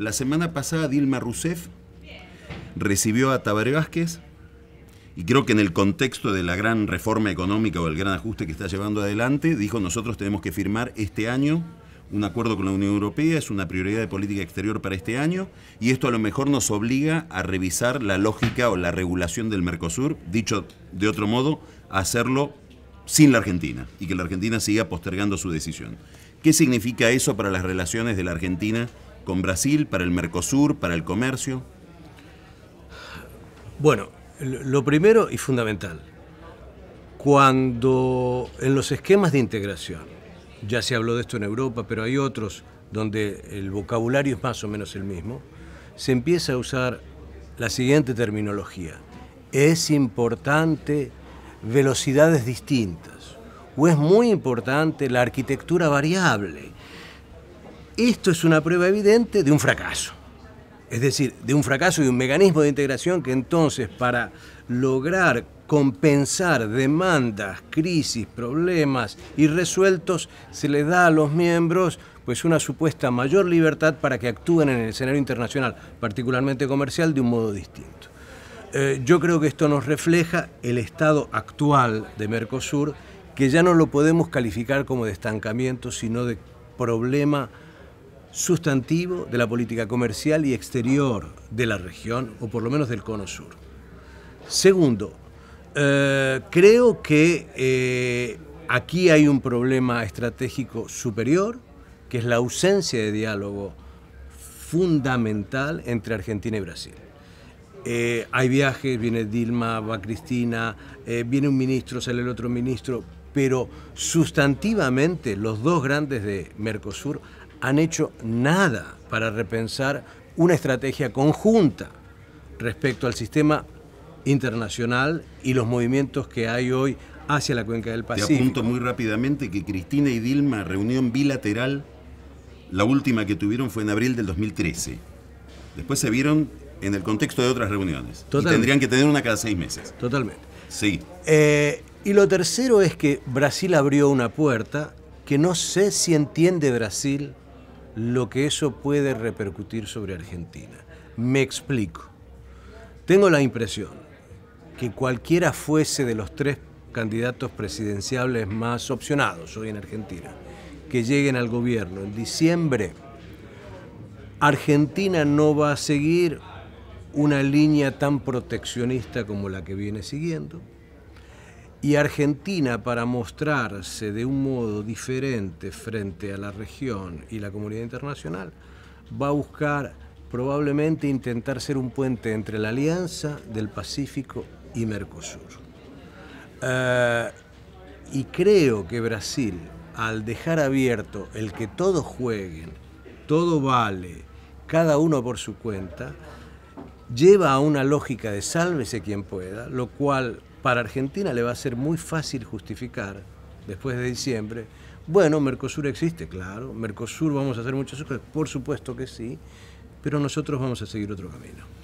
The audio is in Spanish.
La semana pasada Dilma Rousseff recibió a Tabaré Vázquez y creo que en el contexto de la gran reforma económica o el gran ajuste que está llevando adelante, dijo nosotros tenemos que firmar este año un acuerdo con la Unión Europea, es una prioridad de política exterior para este año y esto a lo mejor nos obliga a revisar la lógica o la regulación del Mercosur, dicho de otro modo, hacerlo sin la Argentina y que la Argentina siga postergando su decisión. ¿Qué significa eso para las relaciones de la Argentina con Brasil, para el Mercosur, para el comercio? Bueno, lo primero y fundamental, cuando en los esquemas de integración, ya se habló de esto en Europa, pero hay otros donde el vocabulario es más o menos el mismo, se empieza a usar la siguiente terminología. Es importante velocidades distintas o es muy importante la arquitectura variable. Esto es una prueba evidente de un fracaso. Es decir, de un fracaso de un mecanismo de integración que entonces para lograr compensar demandas, crisis, problemas irresueltos, se le da a los miembros pues una supuesta mayor libertad para que actúen en el escenario internacional, particularmente comercial, de un modo distinto. Eh, yo creo que esto nos refleja el estado actual de Mercosur, que ya no lo podemos calificar como de estancamiento, sino de problema sustantivo de la política comercial y exterior de la región, o por lo menos del Cono Sur. Segundo, eh, creo que eh, aquí hay un problema estratégico superior, que es la ausencia de diálogo fundamental entre Argentina y Brasil. Eh, hay viajes, viene Dilma, va Cristina, viene un ministro, sale el otro ministro, pero sustantivamente los dos grandes de Mercosur han hecho nada para repensar una estrategia conjunta respecto al sistema internacional y los movimientos que hay hoy hacia la cuenca del Pacífico. Te apunto muy rápidamente que Cristina y Dilma, reunión bilateral, la última que tuvieron fue en abril del 2013. Después se vieron en el contexto de otras reuniones. Totalmente. Y tendrían que tener una cada seis meses. Totalmente. Sí. Eh, y lo tercero es que Brasil abrió una puerta que no sé si entiende Brasil lo que eso puede repercutir sobre Argentina. Me explico. Tengo la impresión que cualquiera fuese de los tres candidatos presidenciales más opcionados hoy en Argentina, que lleguen al gobierno en diciembre, Argentina no va a seguir una línea tan proteccionista como la que viene siguiendo y Argentina para mostrarse de un modo diferente frente a la región y la comunidad internacional va a buscar probablemente intentar ser un puente entre la Alianza del Pacífico y Mercosur. Eh, y creo que Brasil, al dejar abierto el que todos jueguen, todo vale, cada uno por su cuenta, lleva a una lógica de sálvese quien pueda, lo cual para Argentina le va a ser muy fácil justificar después de diciembre. Bueno, Mercosur existe, claro. Mercosur vamos a hacer muchas cosas, por supuesto que sí, pero nosotros vamos a seguir otro camino.